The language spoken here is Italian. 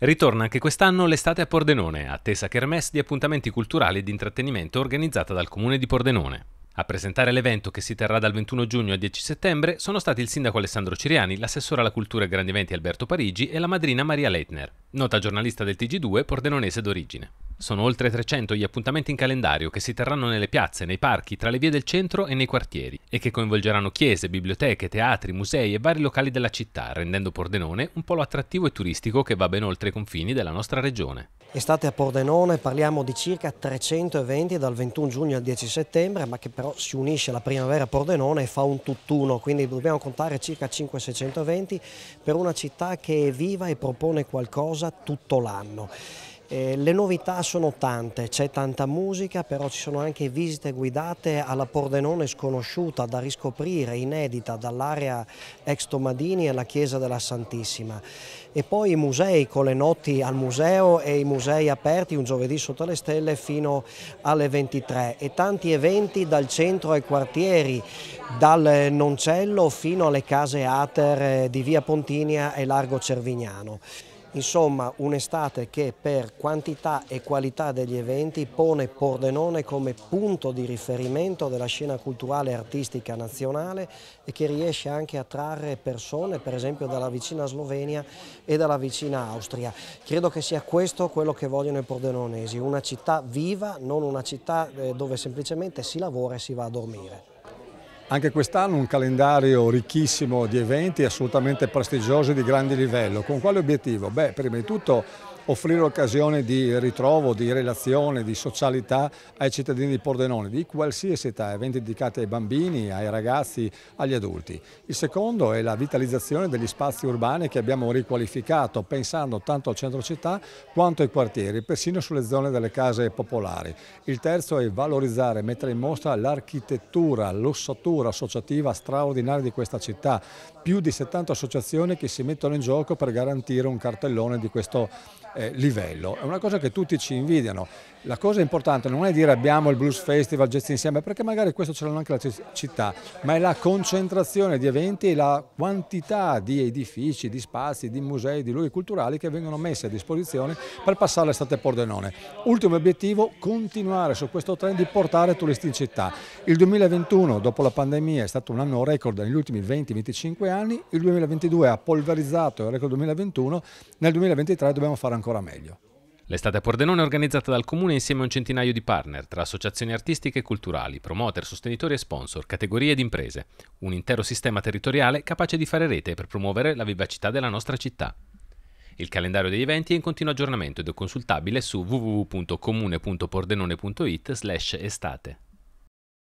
Ritorna anche quest'anno l'estate a Pordenone, attesa kermesse di appuntamenti culturali e di intrattenimento organizzata dal comune di Pordenone. A presentare l'evento che si terrà dal 21 giugno al 10 settembre sono stati il sindaco Alessandro Ciriani, l'assessore alla cultura e grandi eventi Alberto Parigi e la madrina Maria Leitner, nota giornalista del TG2 pordenonese d'origine. Sono oltre 300 gli appuntamenti in calendario che si terranno nelle piazze, nei parchi, tra le vie del centro e nei quartieri e che coinvolgeranno chiese, biblioteche, teatri, musei e vari locali della città, rendendo Pordenone un polo attrattivo e turistico che va ben oltre i confini della nostra regione. Estate a Pordenone, parliamo di circa 300 eventi dal 21 giugno al 10 settembre, ma che però si unisce alla primavera a Pordenone e fa un tutt'uno, quindi dobbiamo contare circa 5 600 eventi per una città che è viva e propone qualcosa tutto l'anno. Eh, le novità sono tante, c'è tanta musica, però ci sono anche visite guidate alla Pordenone sconosciuta da riscoprire, inedita, dall'area ex Tomadini alla Chiesa della Santissima. E poi i musei con le notti al museo e i musei aperti un giovedì sotto le stelle fino alle 23 e tanti eventi dal centro ai quartieri, dal Noncello fino alle case Ater eh, di via Pontinia e Largo Cervignano. Insomma, un'estate che per quantità e qualità degli eventi pone Pordenone come punto di riferimento della scena culturale e artistica nazionale e che riesce anche a trarre persone, per esempio dalla vicina Slovenia e dalla vicina Austria. Credo che sia questo quello che vogliono i pordenonesi, una città viva, non una città eh, dove semplicemente si lavora e si va a dormire. Anche quest'anno un calendario ricchissimo di eventi assolutamente prestigiosi di grande livello. Con quale obiettivo? Beh, prima di tutto offrire occasione di ritrovo, di relazione, di socialità ai cittadini di Pordenone, di qualsiasi età, eventi dedicati ai bambini, ai ragazzi, agli adulti. Il secondo è la vitalizzazione degli spazi urbani che abbiamo riqualificato pensando tanto al centro città quanto ai quartieri, persino sulle zone delle case popolari. Il terzo è valorizzare, mettere in mostra l'architettura, l'ossatura associativa straordinaria di questa città, più di 70 associazioni che si mettono in gioco per garantire un cartellone di questo eh, livello. È una cosa che tutti ci invidiano. La cosa importante non è dire abbiamo il Blues Festival, Jazz insieme, perché magari questo ce l'hanno anche la città, ma è la concentrazione di eventi e la quantità di edifici, di spazi, di musei, di luoghi culturali che vengono messi a disposizione per passare l'estate Pordenone. Ultimo obiettivo, continuare su questo trend di portare turisti in città. Il 2021, dopo la pandemia, è stato un anno record negli ultimi 20-25 anni, il 2022 ha polverizzato il record 2021, nel 2023 dobbiamo fare ancora meglio. L'estate a Pordenone è organizzata dal comune insieme a un centinaio di partner tra associazioni artistiche e culturali, promoter, sostenitori e sponsor, categorie ed imprese. Un intero sistema territoriale capace di fare rete per promuovere la vivacità della nostra città. Il calendario degli eventi è in continuo aggiornamento ed è consultabile su www.comune.pordenone.it slash estate.